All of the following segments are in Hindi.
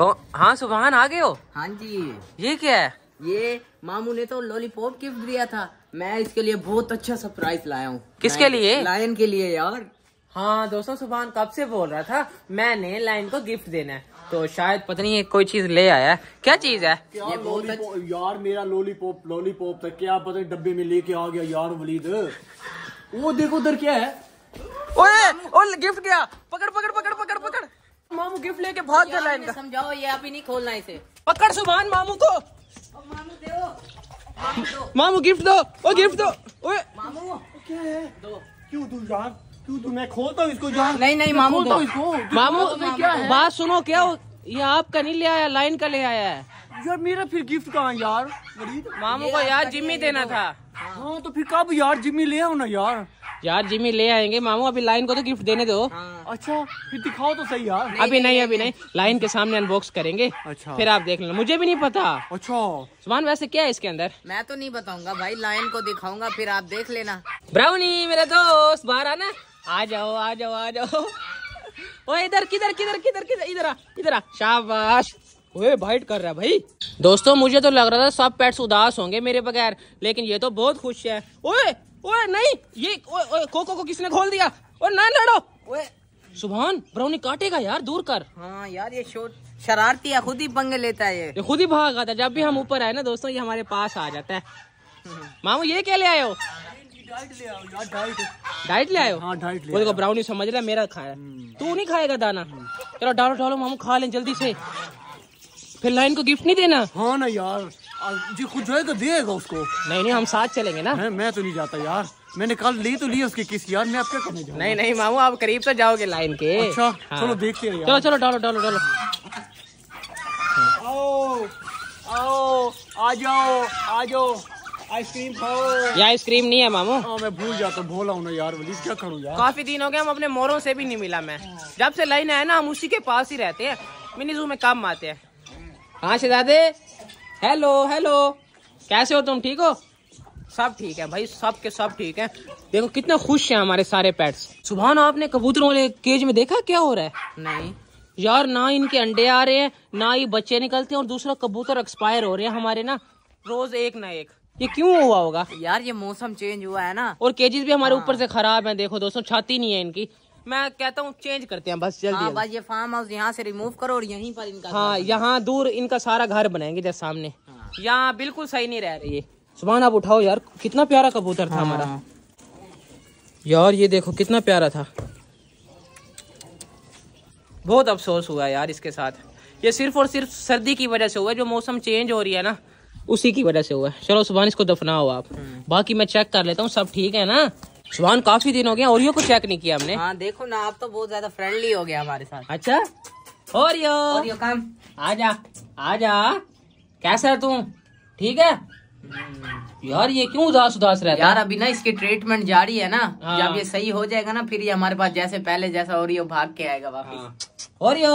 हाँ सुबहान आ गए हो हाँ जी ये क्या है ये मामू ने तो लॉलीपॉप गिफ्ट दिया था मैं इसके लिए बहुत अच्छा सरप्राइज लाया हूँ किसके लिए लायन के लिए यार हाँ दोस्तों सुबहान कब से बोल रहा था मैंने लायन को गिफ्ट देना है तो शायद पता नहीं कोई चीज ले आया क्या चीज है ये बहुत अच्छा। यार मेरा लॉलीपॉप लॉलीपॉप था क्या पता नहीं डब्बे में लेके आ गया यार वलीद वो देखो उधर क्या है ओए ओ गिफ्ट गया पकड़ पकड़ पकड़ पकड़ पकड़ मामू गिफ्ट लेके बहुत है इनका समझाओ ये आप ही नहीं खोलना इसे पकड़ सुबहान मामू को मामू दे मामू गिफ्ट दो ओ गिफ्ट दो ओए मामू क्या है दो क्यों तू यार क्यों तू मैं खोलता हूँ इसको यार नहीं नहीं मामू दो इसको मामू बात सुनो क्या ये आपका नहीं ले आया लाइन का ले आया है यार मेरा फिर गिफ्ट कहाँ यार मामू को यार जिम्मी देना था हाँ तो फिर कब यार जिम्मी ले आओ ना यार यार जिमी ले आएंगे मामू अभी लाइन को तो गिफ्ट देने दो हाँ। अच्छा फिर दिखाओ तो सही यार अभी नहीं अभी नहीं लाइन के सामने अनबॉक्स करेंगे अच्छा फिर आप देख लेना मुझे भी नहीं पता अच्छा सुमान वैसे क्या है इसके अंदर मैं तो नहीं बताऊंगा भाई लाइन को दिखाऊंगा फिर आप देख लेना ब्राउनी मेरा दोस्त बाहर आना आ जाओ आ जाओ आ जाओ ओ इधर किधर किधर किधर किधर इधर आ इधर आ शाबाश ओए बाइट कर रहा है भाई दोस्तों मुझे तो लग रहा था सब पेट्स उदास होंगे मेरे बगैर लेकिन ये तो बहुत खुश है ओए ओए नहीं ये कोको को किसने खोल दिया ओए ना लड़ो ओए सुभान ब्राउनी काटेगा यार दूर कर हाँ यार ये शरारती है खुद ही पंगे लेता है ये खुद ही भाग आता है जब भी हम ऊपर आए ना दोस्तों ये हमारे पास आ जाता है मामू ये क्या ले आयो डाइट ले आयो हाँ, डाइट ले आयो ब्राउनी समझ रहा है मेरा खाया तू नहीं खाएगा दाना चलो डालो डालो मामू खा ले जल्दी से फिर लाइन को गिफ्ट नहीं देना हाँ ना यार जी खुद जाएगा देगा उसको नहीं नहीं हम साथ चलेंगे ना मैं, मैं तो नहीं जाता यार मैंने कल ली तो ली उसकी किस यार मैं आप क्या करने जाऊँ नहीं नहीं मामू आप करीब तो जाओगे लाइन के अच्छा हाँ। चलो देखते हैं चलो चलो डालो डालो डालो आओ आओ आ जाओ आ जाओ आइसक्रीम खाओ या आइसक्रीम नहीं है मामू आ, हाँ, मैं भूल जाता भोला हूँ यार वलीद क्या करूँ यार काफी दिन हो गए हम अपने मोरों से भी नहीं मिला मैं जब से लाइन आया ना हम उसी के पास ही रहते हैं मिनी जू में काम आते हैं हाँ शहजादे हेलो हेलो कैसे हो तुम ठीक हो सब ठीक है भाई सब के सब ठीक है देखो कितना खुश है हमारे सारे पेट्स सुबह ना आपने कबूतरों वाले केज में देखा क्या हो रहा है नहीं यार ना इनके अंडे आ रहे हैं ना ही बच्चे निकलते हैं और दूसरा कबूतर एक्सपायर हो रहे हैं हमारे ना रोज एक ना एक ये क्यों हुआ होगा यार ये मौसम चेंज हुआ है ना और केजेस भी हमारे हाँ। ऊपर हाँ। से खराब है देखो दोस्तों छाती नहीं है इनकी मैं कहता हूँ चेंज करते हैं बस जल्दी हाँ, ये फार्म हाउस यहाँ से रिमूव करो और यहीं पर इनका हाँ यहाँ दूर इनका सारा घर बनाएंगे जैसे सामने हाँ। यहाँ बिल्कुल सही नहीं रह रही है सुबह आप उठाओ यार कितना प्यारा कबूतर था हमारा हाँ। यार ये देखो कितना प्यारा था बहुत अफसोस हुआ यार इसके साथ ये सिर्फ और सिर्फ सर्दी की वजह से हुआ जो मौसम चेंज हो रही है ना उसी की वजह से हुआ है चलो सुबह इसको दफनाओ आप हाँ। बाकी मैं चेक कर लेता हूँ सब ठीक है ना शुभान काफी दिन हो गया ओरियो को चेक नहीं किया हमने हाँ देखो ना आप तो बहुत ज्यादा फ्रेंडली हो गया हमारे साथ अच्छा ओरियो ओरियो कम आ जा कैसा है तू ठीक है हम्म, यार ये क्यों उदास उदास रहता है यार अभी ना इसकी ट्रीटमेंट जारी है ना हाँ। जब ये सही हो जाएगा ना फिर ये हमारे पास जैसे पहले जैसा ओरियो भाग के आएगा वापस हाँ। ओरियो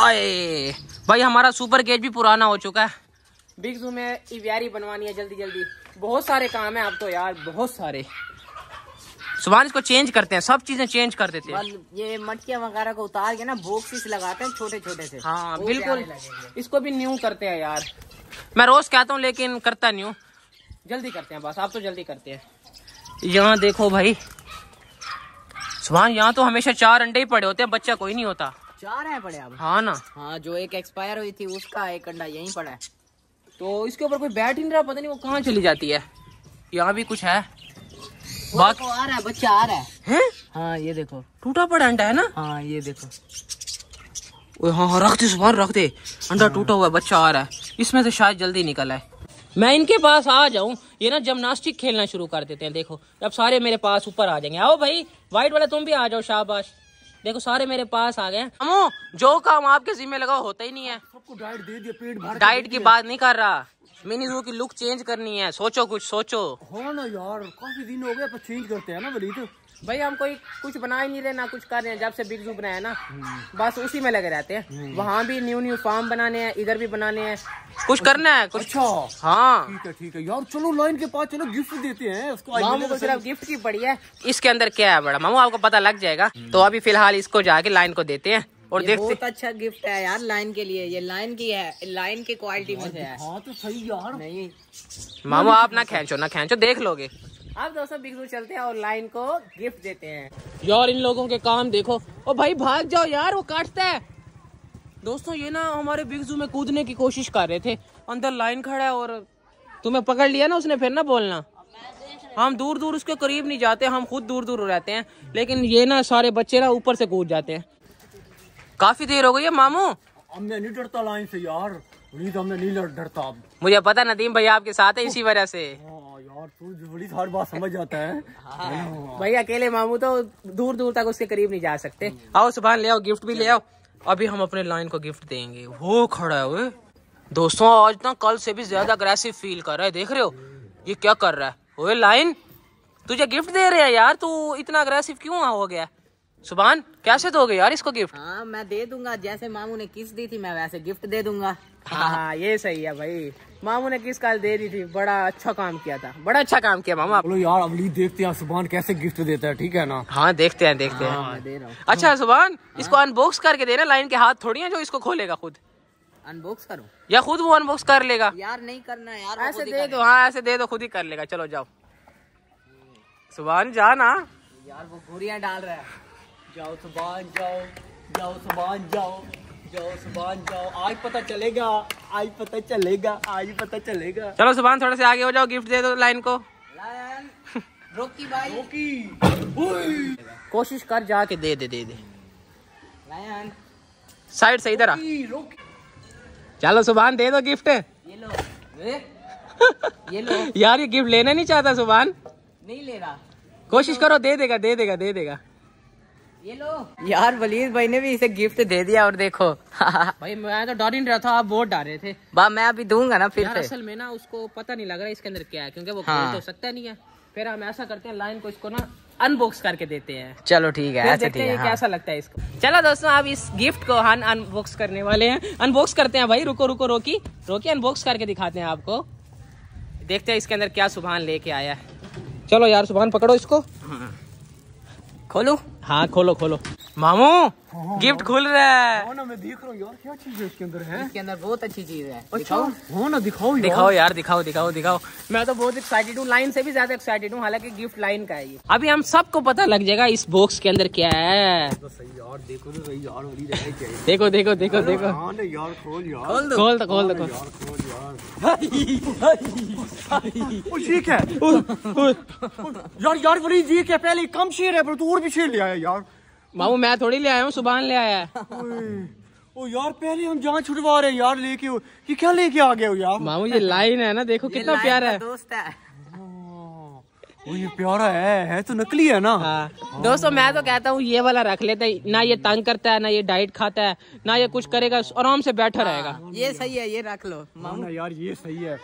आए भाई हमारा सुपर गेट भी पुराना हो चुका है बिग जू में बनवानी है जल्दी जल्दी बहुत सारे काम है आप तो यार बहुत सारे सुबह इसको चेंज करते हैं सब चीजें चेंज कर देते हैं ये मटकिया वगैरह को उतार के ना बॉक्सिस लगाते हैं छोटे छोटे से हाँ बिल्कुल इसको भी न्यू करते हैं यार मैं रोज कहता हूँ लेकिन करता न्यू जल्दी करते हैं बस आप तो जल्दी करते हैं यहाँ देखो भाई सुबह यहाँ तो हमेशा चार अंडे ही पड़े होते हैं बच्चा कोई नहीं होता चार है पड़े अब हाँ ना हाँ जो एक एक्सपायर हुई थी उसका एक अंडा यही पड़ा है तो इसके ऊपर कोई बैठ ही नहीं रहा पता नहीं वो कहाँ चली जाती है यहाँ भी कुछ है बात तो आ रहा है बच्चा आ रहा है हाँ ये देखो टूटा पड़ा अंडा है ना हाँ ये देखो हाँ हाँ रख दे सुबह रख दे अंडा हाँ। टूटा हुआ बच्चा आ रहा है इसमें से शायद जल्दी निकल आए मैं इनके पास आ जाऊं ये ना जिमनास्टिक खेलना शुरू कर देते हैं देखो अब सारे मेरे पास ऊपर आ जाएंगे आओ भाई वाइट वाला तुम भी आ जाओ शाबाश देखो सारे मेरे पास आ गए हमो जो काम आपके जिम्मे लगा होता ही नहीं है सबको डाइट दे दिया पेट भर डाइट की बात नहीं कर रहा मिनी जू की लुक चेंज करनी है सोचो कुछ सोचो हो ना यार काफी दिन हो गए पर चेंज करते हैं ना वलीद तो। भाई हम कोई कुछ बना ही नहीं रहे ना कुछ कर रहे हैं जब से बिग जू बनाया ना हम्म। बस उसी में लगे रहते हैं हम्म। वहाँ भी न्यू न्यू फार्म बनाने हैं इधर भी बनाने हैं कुछ करना है कुछ अच्छा हाँ ठीक है ठीक है यार चलो लाइन के पास चलो गिफ्ट देते हैं उसको मामू को सिर्फ गिफ्ट की पड़ी है इसके अंदर क्या है बड़ा मामू आपको पता लग जाएगा तो अभी फिलहाल इसको जाके लाइन को देते हैं और देखते बहुत अच्छा गिफ्ट है यार लाइन के लिए ये लाइन की है लाइन की क्वालिटी में है हाँ तो सही यार नहीं मामू आप ना खेचो ना खेचो देख लोगे आप दोस्तों बिग चलते हैं और लाइन को गिफ्ट देते हैं यार इन लोगों के काम देखो ओ भाई भाग जाओ यार वो काटता है दोस्तों ये ना हमारे बिग जू में कूदने की कोशिश कर रहे थे अंदर लाइन खड़ा है और तुम्हें पकड़ लिया ना उसने फिर ना बोलना हम दूर दूर उसके करीब नहीं जाते हम खुद दूर दूर रहते हैं लेकिन ये ना सारे बच्चे ना ऊपर से कूद जाते हैं काफी देर हो गई है मामू हमने नहीं डरता लाइन से यार हमने नहीं डरता अब मुझे पता नदीम भैया आपके साथ है इसी वजह से हाँ यार बात समझ जाता है हाँ। अकेले मामू तो दूर दूर तक उसके करीब नहीं जा सकते आओ सुबह ले आओ गिफ्ट भी ले आओ अभी हम अपने लाइन को गिफ्ट देंगे वो खड़ा है वे दोस्तों आज ना कल से भी ज्यादा अग्रेसिव फील कर रहा है देख रहे हो ये क्या कर रहा है ओए लाइन तुझे गिफ्ट दे रहे हैं यार तू इतना अग्रेसिव क्यों हो गया सुबान कैसे दोगे यार इसको गिफ्ट हाँ मैं दे दूंगा जैसे मामू ने किस दी थी मैं वैसे गिफ्ट दे दूंगा हाँ।, हाँ, हाँ, ये सही है भाई मामू ने किस काल दे दी थी बड़ा अच्छा काम किया था बड़ा अच्छा काम किया मामा बोलो यार अमली देखते हैं सुबान कैसे गिफ्ट देता है ठीक है ना हाँ देखते हैं देखते हैं हाँ, अच्छा सुबान इसको अनबॉक्स करके देना लाइन के हाथ थोड़ी है जो इसको खोलेगा खुद अनबॉक्स करो या खुद वो अनबॉक्स कर लेगा यार नहीं करना यार ऐसे दे दो हाँ ऐसे दे दो खुद ही कर लेगा चलो जाओ सुबह जा ना यार वो घूरिया डाल रहा है जाओ सुबान जाओ जाओ सुबान जाओ जाओ सुबान जाओ आज पता चलेगा आज पता चलेगा आज पता चलेगा चलो सुबान थोड़ा से आगे हो जाओ गिफ्ट दे दो लाइन को लाइन रोकी भाई रोकी कोशिश कर जाके दे दे दे दे लाइन साइड से इधर आ चलो सुबान दे दो गिफ्ट ये लो ये लो यार ये गिफ्ट लेना नहीं चाहता सुबान नहीं ले रहा कोशिश करो दे देगा दे देगा दे देगा ये लो यार वलीद भाई ने भी इसे गिफ्ट दे दिया और देखो भाई मैं तो डर ही रहा था आप बहुत डर रहे थे बा मैं अभी दूंगा ना फिर असल में ना उसको पता नहीं लग रहा इसके अंदर क्या है क्योंकि वो हाँ। तो सकता नहीं है फिर हम ऐसा करते हैं लाइन को इसको ना अनबॉक्स करके देते हैं चलो ठीक है अच्छा ठीक है हाँ। कैसा लगता है इसको चलो दोस्तों आप इस गिफ्ट को हम अनबॉक्स करने वाले हैं अनबॉक्स करते हैं भाई रुको रुको रोकी रोकी अनबॉक्स करके दिखाते हैं आपको देखते हैं इसके अंदर क्या सुबह लेके आया है चलो यार सुबह पकड़ो इसको हाँ खोलू हाँ खोलो खोलो मामू हाँ, हाँ, गिफ्ट हाँ। खुल रहा है ना मैं देख रहा हूँ यार क्या चीज है इसके अंदर है इसके अंदर बहुत अच्छी चीज है अच्छा ना दिखाओ यार। दिखाओ यार दिखाओ दिखाओ दिखाओ मैं तो बहुत एक्साइटेड हूँ लाइन से भी ज्यादा एक्साइटेड हूँ हालांकि गिफ्ट लाइन का है ये अभी हम सबको पता लग जाएगा इस बॉक्स के अंदर क्या है देखो देखो देखो देखो तो सही यार देखो देखो देखो यार यार यार यार यार यार यार यार यार यार यार है यार यार यार यार यार यार यार यार यार यार यार यार यार यार यार यार यार मामू मैं थोड़ी ले आया हूँ सुबह ले आया है ओ यार पहले हम जहाँ छुटवा रहे यार लेके ये क्या लेके आ गए हो यार मामू ये लाइन है ना देखो कितना प्यारा है दोस्त है वो ये प्यारा है है तो नकली है ना हाँ। दोस्तों मैं तो कहता हूँ ये वाला रख लेते ना ये तंग करता है ना ये डाइट खाता है ना ये कुछ करेगा आराम से बैठा हाँ, रहेगा ये सही है ये रख लो मामू यार ये सही है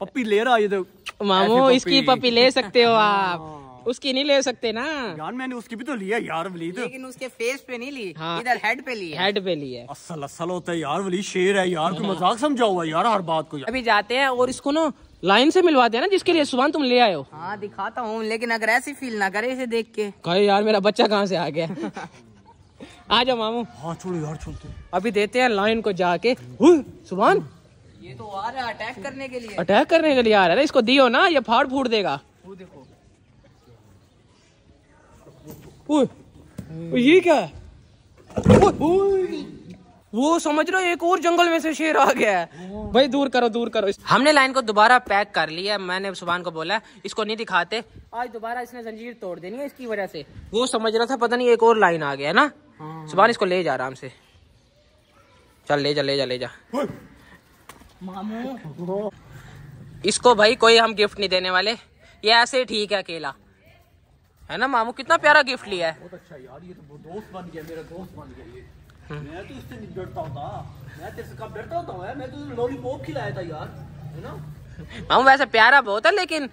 पप्पी ले रहा ये तो मामू इसकी पप्पी ले सकते हो आप हाँ। उसकी नहीं ले सकते ना यार मैंने उसकी भी तो लिया यार तो लेकिन उसके फेस पे नहीं ली हाँ। इधर हेड पे ली हेड पे ली है असल असल होता है यार वली शेर है यार तू हाँ। मजाक समझा हुआ यार हर बात को अभी जाते हैं और इसको ना लाइन से मिलवाते हैं ना जिसके लिए सुबह तुम ले आयो हाँ दिखाता हूँ लेकिन अगर ऐसी फील ना करे इसे देख के कहे यार मेरा बच्चा कहाँ से आ गया आ जाओ मामू हाँ छोड़ो यार छोड़ते अभी देते हैं लाइन को जाके सुबह ये तो आ रहा है अटैक करने के लिए अटैक करने के लिए आ रहा है इसको दियो ना ये फाड़ फूट देगा वो देखो ये क्या है वो समझ रहे एक और जंगल में से शेर आ गया है भाई दूर करो दूर करो हमने लाइन को दोबारा पैक कर लिया मैंने सुबह को बोला इसको नहीं दिखाते आज दोबारा इसने जंजीर तोड़ देनी है इसकी वजह से वो समझ रहा था पता नहीं एक और लाइन आ गया है ना हाँ। सुबह इसको ले जा आराम से चल ले जा ले जा ले जा मामू इसको भाई कोई हम गिफ्ट नहीं देने वाले ये ऐसे ठीक है अकेला है ना मामू कितना प्यारा गिफ्ट लिया है अच्छा तो तो तो मामू वैसे प्यारा बहुत है लेकिन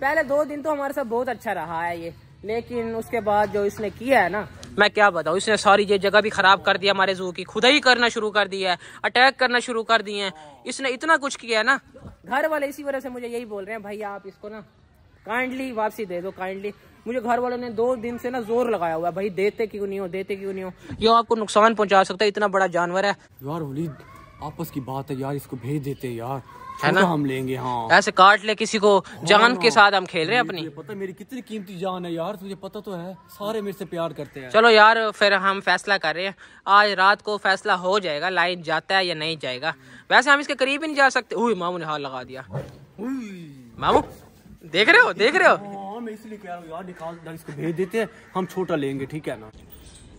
पहले दो दिन तो हमारे साथ बहुत अच्छा रहा है ये लेकिन उसके बाद जो इसने किया है ना मैं क्या बताऊँ इसने सॉरी ये जगह भी ख़राब कर दिया हमारे जू की खुदा ही करना शुरू कर दिया है अटैक करना शुरू कर दिए है इसने इतना कुछ किया है ना घर वाले इसी वजह से मुझे यही बोल रहे हैं भाई आप इसको ना काइंडली वापसी दे दो काइंडली मुझे घर वालों ने दो दिन से ना जोर लगाया हुआ भाई देते क्यों नहीं हो देते क्यों नहीं हो ये आपको नुकसान पहुंचा सकता है इतना बड़ा जानवर है यार वली आपस की बात है यार इसको भेज देते यार है ना हम लेंगे हाँ ऐसे काट ले किसी को हाँ, हाँ। जान हाँ। के साथ हम खेल रहे हैं अपनी पता मेरी कितनी कीमती जान है यार तुझे पता तो है सारे मेरे से प्यार करते हैं चलो यार फिर हम फैसला कर रहे हैं आज रात को फैसला हो जाएगा लाइट जाता है या नहीं जाएगा वैसे हम इसके करीब ही नहीं जा सकते हुई मामू ने हाथ लगा दिया मामू देख रहे हो देख रहे हो मैं इसलिए कह रहा हूँ यार निकाल इसको भेज देते हैं हम छोटा लेंगे ठीक है ना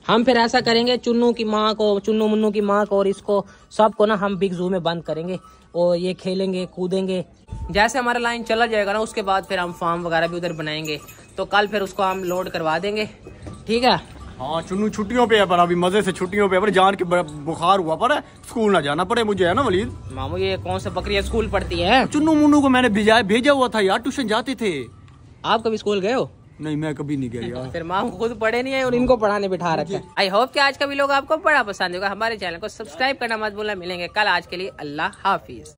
हम फिर ऐसा करेंगे चुन्नू की माँ को चुन्नू मुन्नू की माँ को और इसको सबको ना हम बिग जू में बंद करेंगे और ये खेलेंगे कूदेंगे जैसे हमारा लाइन चला जाएगा ना उसके बाद फिर हम फार्म वगैरह भी उधर बनाएंगे तो कल फिर उसको हम लोड करवा देंगे ठीक है हाँ चुन्नू छुट्टियों पे है पर अभी मजे से छुट्टियों पे पर जान के बुखार हुआ पर स्कूल ना जाना पड़े मुझे है ना वलीद मामू ये कौन सा बकरिया स्कूल पढ़ती है चुन्नू मुन्नू को मैंने भेजा हुआ था यार ट्यूशन जाते थे आप कभी स्कूल गए हो नहीं मैं कभी नहीं गया फिर माँ खुद पढ़े नहीं है और इनको पढ़ाने बिठा रखे आई होप कि आज का भी लोग आपको बड़ा पसंद होगा हमारे चैनल को सब्सक्राइब करना मत भूलना मिलेंगे कल आज के लिए अल्लाह हाफिज